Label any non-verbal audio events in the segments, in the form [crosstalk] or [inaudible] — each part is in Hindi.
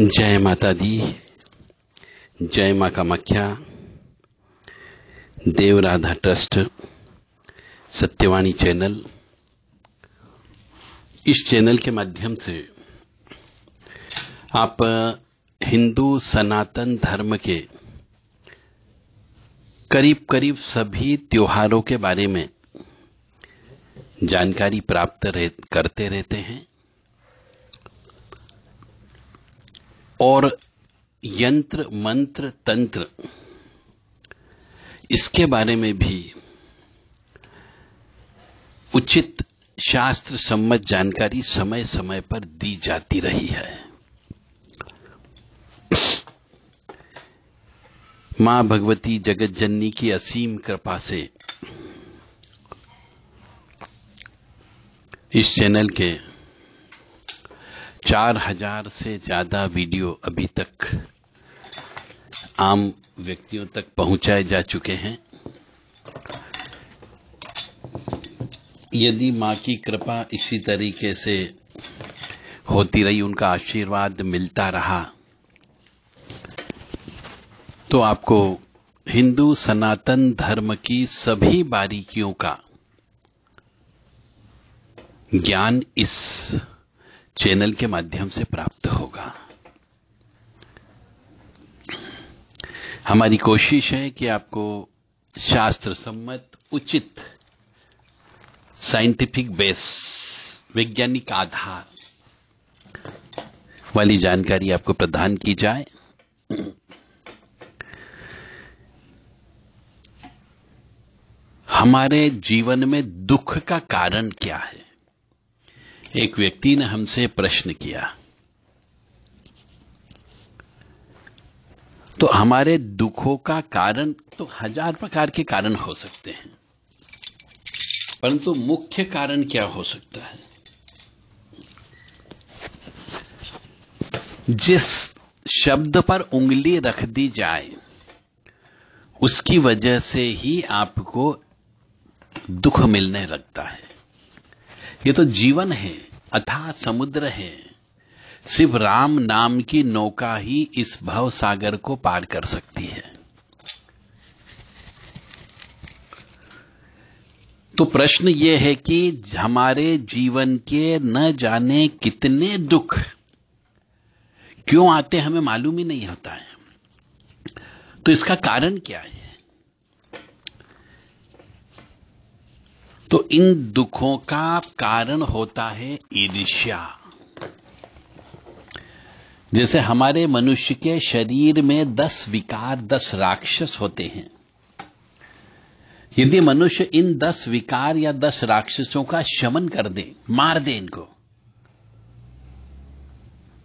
जय माता दी जय माँ कामाख्या मख्या देवराधा ट्रस्ट सत्यवाणी चैनल इस चैनल के माध्यम से आप हिंदू सनातन धर्म के करीब करीब सभी त्योहारों के बारे में जानकारी प्राप्त रह, करते रहते हैं और यंत्र मंत्र तंत्र इसके बारे में भी उचित शास्त्र सम्मत जानकारी समय समय पर दी जाती रही है मां भगवती जगत जननी की असीम कृपा से इस चैनल के चार हजार से ज़्यादा वीडियो अभी तक आम व्यक्तियों तक पहुंचाए जा चुके हैं यदि मां की कृपा इसी तरीके से होती रही उनका आशीर्वाद मिलता रहा तो आपको हिंदू सनातन धर्म की सभी बारीकियों का ज्ञान इस चैनल के माध्यम से प्राप्त होगा हमारी कोशिश है कि आपको शास्त्र सम्मत उचित साइंटिफिक बेस वैज्ञानिक आधार वाली जानकारी आपको प्रदान की जाए हमारे जीवन में दुख का कारण क्या है एक व्यक्ति ने हमसे प्रश्न किया तो हमारे दुखों का कारण तो हजार प्रकार के कारण हो सकते हैं परंतु मुख्य कारण क्या हो सकता है जिस शब्द पर उंगली रख दी जाए उसकी वजह से ही आपको दुख मिलने लगता है ये तो जीवन है अथा समुद्र है शिव राम नाम की नौका ही इस भव सागर को पार कर सकती है तो प्रश्न यह है कि हमारे जीवन के न जाने कितने दुख क्यों आते हमें मालूम ही नहीं होता है तो इसका कारण क्या है तो इन दुखों का कारण होता है ईर्ष्या जैसे हमारे मनुष्य के शरीर में दस विकार दस राक्षस होते हैं यदि मनुष्य इन दस विकार या दस राक्षसों का शमन कर दे मार दे इनको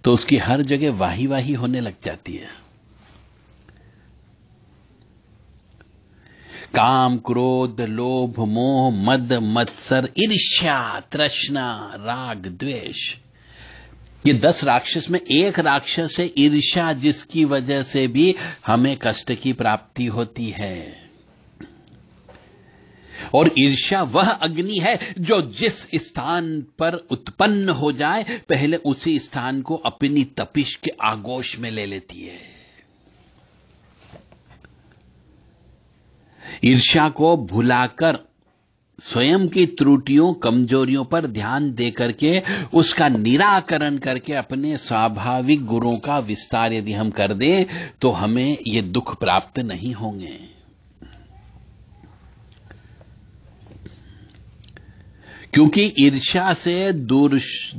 तो उसकी हर जगह वाही वाही होने लग जाती है काम क्रोध लोभ मोह मद मत्सर ईर्ष्या तृष्णा राग द्वेष ये दस राक्षस में एक राक्षस है ईर्ष्या जिसकी वजह से भी हमें कष्ट की प्राप्ति होती है और ईर्ष्या वह अग्नि है जो जिस स्थान पर उत्पन्न हो जाए पहले उसी स्थान को अपनी तपिश के आगोश में ले लेती है ईर्ष्या को भुलाकर स्वयं की त्रुटियों कमजोरियों पर ध्यान देकर के उसका निराकरण करके अपने स्वाभाविक गुणों का विस्तार यदि हम कर दें तो हमें ये दुख प्राप्त नहीं होंगे क्योंकि ईर्ष्या से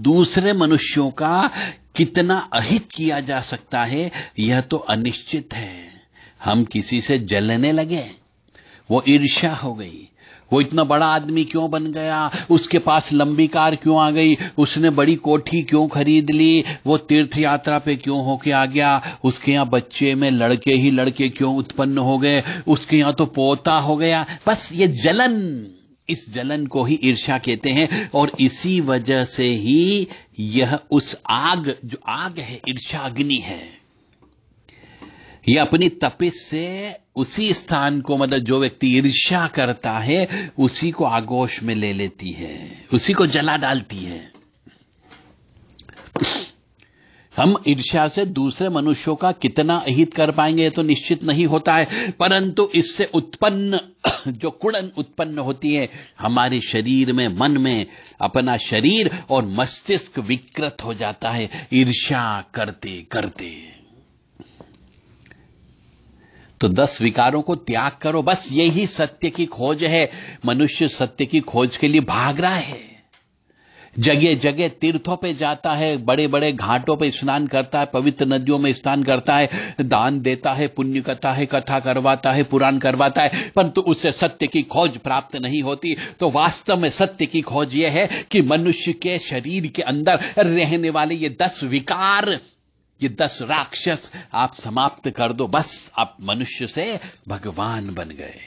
दूसरे मनुष्यों का कितना अहित किया जा सकता है यह तो अनिश्चित है हम किसी से जलने लगे वो ईर्ष्या हो गई वो इतना बड़ा आदमी क्यों बन गया उसके पास लंबी कार क्यों आ गई उसने बड़ी कोठी क्यों खरीद ली वो तीर्थ यात्रा पे क्यों होके आ गया उसके यहां बच्चे में लड़के ही लड़के क्यों उत्पन्न हो गए उसके यहां तो पोता हो गया बस ये जलन इस जलन को ही ईर्ष्या कहते हैं और इसी वजह से ही यह उस आग जो आग है ईर्षा अग्नि है ये अपनी तपिस से उसी स्थान को मतलब जो व्यक्ति ईर्ष्या करता है उसी को आगोश में ले लेती है उसी को जला डालती है हम ईर्ष्या से दूसरे मनुष्यों का कितना अहित कर पाएंगे तो निश्चित नहीं होता है परंतु इससे उत्पन्न [clears throat] जो कुड़न उत्पन्न होती है हमारे शरीर में मन में अपना शरीर और मस्तिष्क विकृत हो जाता है ईर्ष्या करते करते तो दस विकारों को त्याग करो बस यही सत्य की खोज है मनुष्य सत्य की खोज के लिए भाग रहा है जगह जगह तीर्थों पे जाता है बड़े बड़े घाटों पे स्नान करता है पवित्र नदियों में स्नान करता है दान देता है पुण्य कथा है कथा करवाता है पुराण करवाता है परंतु उससे सत्य की खोज प्राप्त नहीं होती तो वास्तव में सत्य की खोज यह है कि मनुष्य के शरीर के अंदर रहने वाले ये दस विकार ये दस राक्षस आप समाप्त कर दो बस आप मनुष्य से भगवान बन गए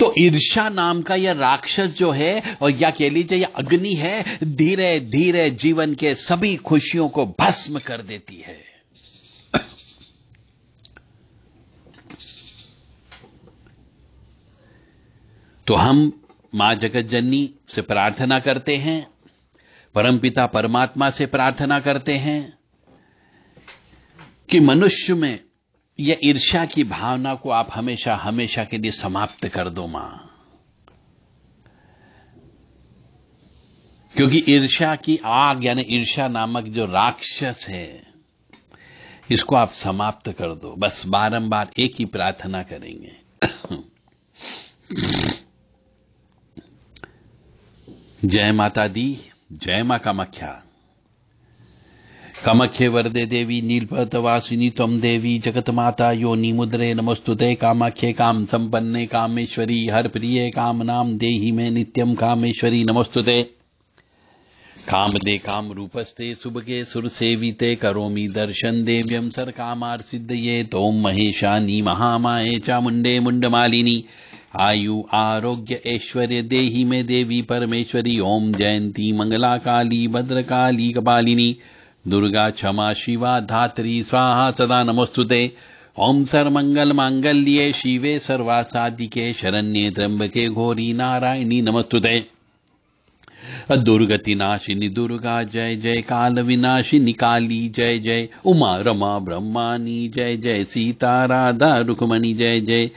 तो ईर्षा नाम का यह राक्षस जो है और या कह लीजिए यह अग्नि है धीरे धीरे जीवन के सभी खुशियों को भस्म कर देती है तो हम मां जगत जननी से प्रार्थना करते हैं परमपिता परमात्मा से प्रार्थना करते हैं कि मनुष्य में यह ईर्ष्या की भावना को आप हमेशा हमेशा के लिए समाप्त कर दो मां क्योंकि ईर्ष्या की आग यानी ईर्ष्या नामक जो राक्षस है इसको आप समाप्त कर दो बस बारंबार एक ही प्रार्थना करेंगे [coughs] जय माता दी जय मां कामाख्या कामाख्य वरदे देवी नीलपत वासिनी तम देवी जगत माता योनि मुद्रे नमस्तुते कामाख्य काम संपन्ने कामेश्वरी हर प्रिय काम नाम देहि में नित्यम कामेश्वरी नमस्तुते काम दे काम रूपस्ते सुबके सुर सेविते करोमि दर्शन देव्यम सर कामार सिद्ध ये तोम महेशानी महामाए चामुंडे मुंडमालिनी आयु आरोग्य ऐश्वर्य देही में देवी परमेश्वरी ओम जयंती मंगला काली भद्रकाली कपालिनी दुर्गा क्षमा शिवा धात्री स्वाहा सदा नमस्तुते ओम मंगल मांगल्ये शिवे के शरण्ये त्र्यंबके घोरी नारायणी नमस्तुते दुर्गति नाशिनी दुर्गा जय जय काल विनाशिनी काली जय जय उमा रमा ब्रह्मानी जय जय सीता राधा रुक्मणी जय जय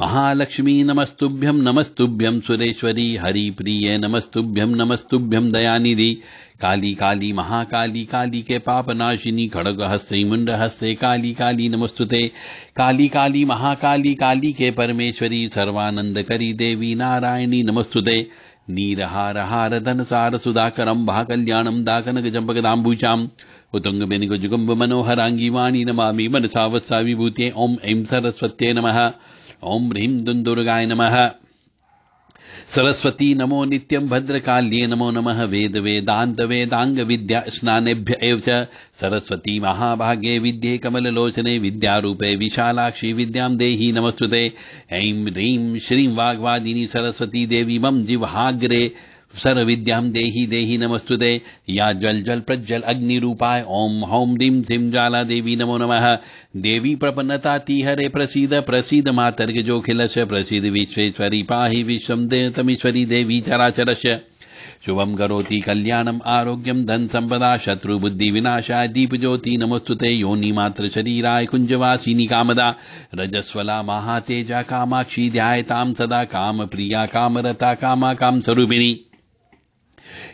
महालक्ष्मी नमस्तुभ्यं नमस्तुभ्यं सुरेश्वरी हरिप्रिय नमस्तुभ्यं नमस्तुभ्यं दयानिधि काली काली महाकाली काली के पापनाशिनी खड़ग हस्ते मुंड हस्ते काली काली नमस्तुते काली काली महाकाली काली के परमेश्वरी सर्वानंद करी देवी नारायणी नमस्तुते नीरहार हार धन सार सुधाकरम भा कल्याणम दाकनक जंपकदाम्बूचाम उतंग बेनिक जुगम्ब मनोहरांगी वाणी नमामि मनसावत्सा विभूते ओं ऐं सरस्वत्ये नमः ओम ह्रीं दुंदुर्गाय नम सरस्वती नमो नित्यं भद्रकाल्ये नमो नमः वेद वेदान्तवेदाङ्गविद्या स्नानेभ्य एव च सरस्वती महाभागे विद्ये कमललोचने विद्यारूपे विशालाक्षी विद्यां देहि नमस्तुते ऐं ह्रीं श्रीं वाग्वादिनी सरस्वती देवी मम जिह्वाग्रे सर्वविद्यां देहि देहि नमस्तुते या ज्वल ज्वल प्रज्वल रूपाय ओम हौं दीं धीम ज्वाला देवी नमो नमः देवी प्रपन्नता तिहरे प्रसीद प्रसीद मातर्गजोखिलस्य प्रसीद विश्वेश्वरी पाहि विश्वं देहतमीश्वरी देवी चराचरस्य शुभम करोति शत्रु बुद्धि धनसम्पदा दीप दीपज्योति नमस्तुते शरीराय कुंजवासी कामदा रजस्वला महातेजा कामाक्षी ध्यायतां सदा काम प्रिया कामरता कामा काम स्वरूपिणी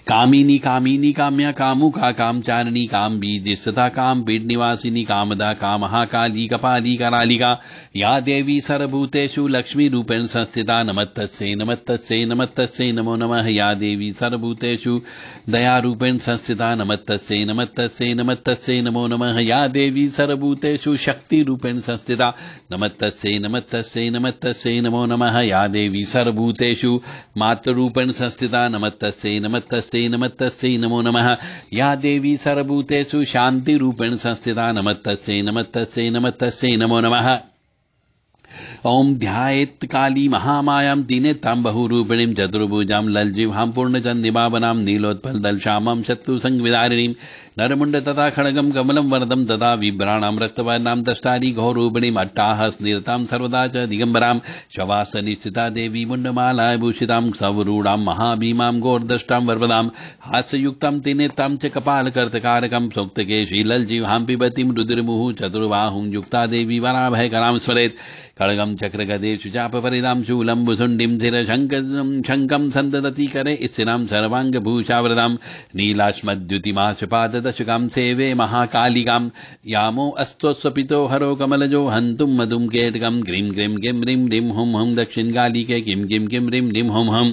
कामिनी कामिनी काम्या कामुखा कामचारिणी काम बीज स्थिता काम पीड निवासिनी कामदा काम काली कपाली करालिका या देवी सर्वभूतेषु रूपेण संस्थिता नमत्तस्यै नमत्तस्यै नमत्तस्यै नमो नमः या देवी सर्वभूतेषु रूपेण संस्थिता नमत्तस्यै नमत्तस्यै नमत्तस्यै नमो नमः या देवी सर्वभूतेषु रूपेण संस्थिता नमत्तस्यै नमत्तस्यै नमत्तस्यै नमो नमः या देवी सर्वभूतेषु मातृरूपेण संस्थिता नमत्तस्यै नमत्तस्यै तस्यै नमो नमः या देवी सर्वभूतेषु शान्तिरूपेण संस्थिता नमत्तस्यै नमत्तस्यै नमत्तस्यै नमो नमः ओम ध्यात काली दीने महामायां दीनेत्तां बहुरूपिणीं नीलोत्पल दल पूर्णचन्दिभावनां नीलोत्पलदलश्यामां शत्रुसंविदारिणीं नरमुंड तथा खड़गम कमलम वरदम तथा विभ्राणां रक्तवर्णां दष्टारी अट्टाह अट्टाहस्निरतां सर्वदा च शवास निश्चिता देवी भूषिता सवरूढां महाभीमां घोर्दष्टां वर्वदां हास्ययुक्तां तिनेत्तां च कपालकर्तकारकं सोक्तकेशी लल्जिह्वां पिबतीं रुद्रमुहु चतुर्वाहुं युक्ता देवी कराम स्मरेत् खड़गम चक्र गदेशु चाप परिदाम शूलम भुसुंडिम धीर शंक शंकम संदती करे स्थिराम सर्वांग भूषावृदाम नीलाश्मद्युतिमा सुपाद दशकाम सेवे महाकालिकाम यामो अस्तोस्वपितो हरो कमलजो हंतुम मधुम केटकम ग्रीम ग्रीम गिम रीम रीम हुम हुम दक्षिण गाली के किम किम किम रीम रीम हुम हम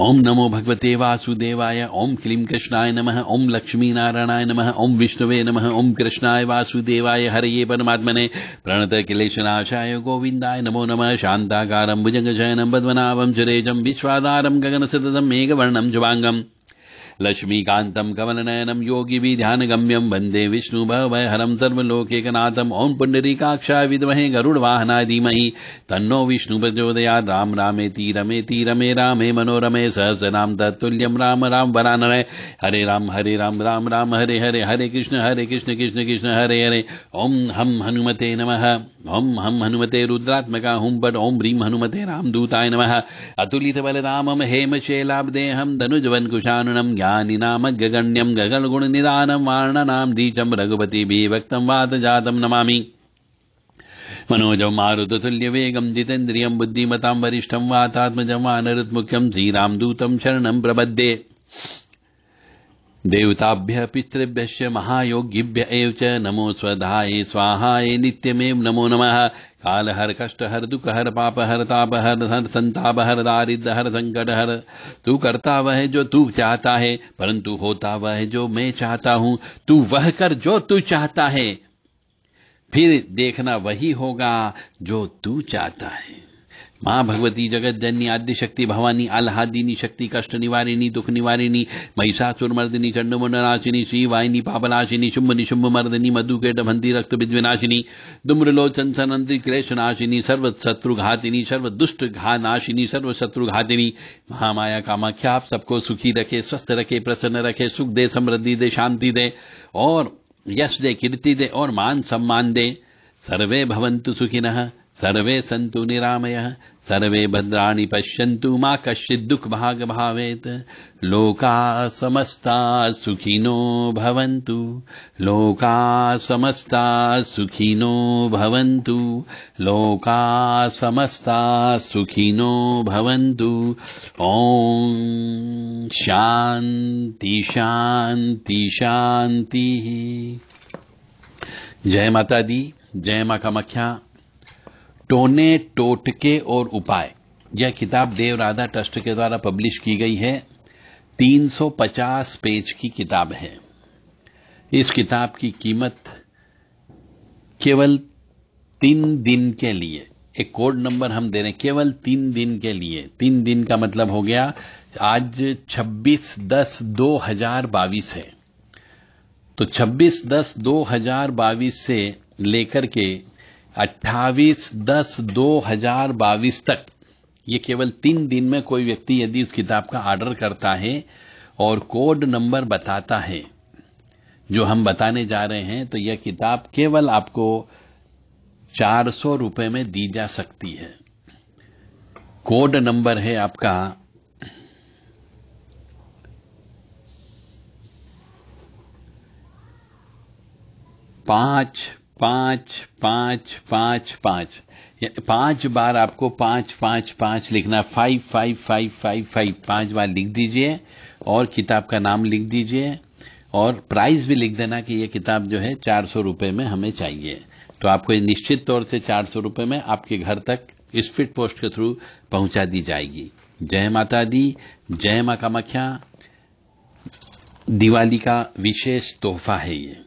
ओम नमो भगवते वासुदेवाय ओम क्लीं कृष्णाय नम ओम लक्ष्मीनारायणाय नम ओम विष्णुवे नम ओम कृष्णाय वासुदेवाय ये परमात्मने प्रणत किलेशनाशाय गोविन्दाय नमो नमः शान्ताकारं भुजङ्गशयनं पद्मनाभं विश्वादारम गगन गगनसततं मेघवर्णम जुवांगम लक्ष्मीकान्तम् कमलनयनम् योगिविध्यानगम्यम् वन्दे विष्णुभवहरम् सर्वलोकेकनाथम् ॐ पुण्डरीकाक्षाय विद्महे विदमहे धीमहि तन्नो विष्णु प्रचोदया राम रामेति ती रमे रामे मनोरमे सहस्रनाम तत्तुल्यम् राम राम वरान हरे राम हरे राम राम राम हरे हरे हरे कृष्ण हरे कृष्ण कृष्ण कृष्ण हरे हरे ओं हम हनुमते नमः ओं हम हनुमते रुद्रात्मका हूं पट ओं ब्रीम हनुमते राम रामदूताय नमः अतुलितबलरामं धनुजवन कुशानुनम ज्ञानिनाम गगण्यं गगलगुणनिदानं वाणनां दीचं रघुपतिभिभक्तं वातजातं नमामि मनोजं मारुततुल्यवेगं जितेन्द्रियं बुद्धिमतां वरिष्ठं वातात्मजं वानरुत्मुख्यं श्रीरां दूतं शरणं प्रबद्धे देवताभ्य पितृभ्य महायोगिभ्य नमो स्वधाये स्वाहाये नित्यमे नमो नमः काल हर कष्ट हर दुख हर पाप हर ताप हर हर संताप हर दारिद्र हर संकट हर तू करता वह जो तू चाहता है परंतु होता वह जो मैं चाहता हूं तू वह कर जो तू चाहता है फिर देखना वही होगा जो तू चाहता है मां भगवती जगत जन्य शक्ति भवानी आल्हादिनी शक्ति कष्ट निवारिणी दुख निवारिणी मर्दिनी चंडमुंडनाशिनी श्री वाहिनी पापलाशिनी शुंभ निशुंभ मर्दिनी मधुकेट भंती रक्त विद्विनाशिनी दुम्रलोचन सनंदी क्लेशनाशिनी नाशिनी सर्व शत्रु घातिनी महामाया कामाख्या आप सबको सुखी रखे स्वस्थ रखे प्रसन्न रखे सुख दे समृद्धि दे शांति दे और यश दे कीर्ति दे और मान सम्मान दे सर्वे भवंतु सुखिनः सर्वे सन्तु निरामयः सर्वे भद्राणि पश्यन्तु मा कश्चित् दुःखभागभावेत् लोका समस्ता सुखिनो भवन्तु लोका समस्ता सुखिनो भवन्तु लोका समस्ता सुखिनो भवन्तु ॐ शान्ति शान्ति शान्तिः जय माता दी जय मा कामाख्या टोने टोटके और उपाय यह किताब देव राधा ट्रस्ट के द्वारा पब्लिश की गई है 350 पेज की किताब है इस किताब की कीमत केवल तीन दिन के लिए एक कोड नंबर हम दे रहे हैं केवल तीन दिन के लिए तीन दिन का मतलब हो गया आज 26 दस दो हजार बाईस है तो 26 दस दो हजार बाईस से लेकर के 28 दस दो हजार बाईस तक ये केवल तीन दिन में कोई व्यक्ति यदि इस किताब का ऑर्डर करता है और कोड नंबर बताता है जो हम बताने जा रहे हैं तो यह किताब केवल आपको चार सौ रुपये में दी जा सकती है कोड नंबर है आपका पांच पांच पांच पांच पांच पांच बार आपको पांच पांच पांच लिखना five five five five five पांच बार लिख दीजिए और किताब का नाम लिख दीजिए और प्राइस भी लिख देना कि यह किताब जो है चार सौ रुपये में हमें चाहिए तो आपको निश्चित तौर से चार सौ रुपये में आपके घर तक स्पीड पोस्ट के थ्रू पहुंचा दी जाएगी जय माता दी जय माँ कामाख्या दिवाली का विशेष तोहफा है ये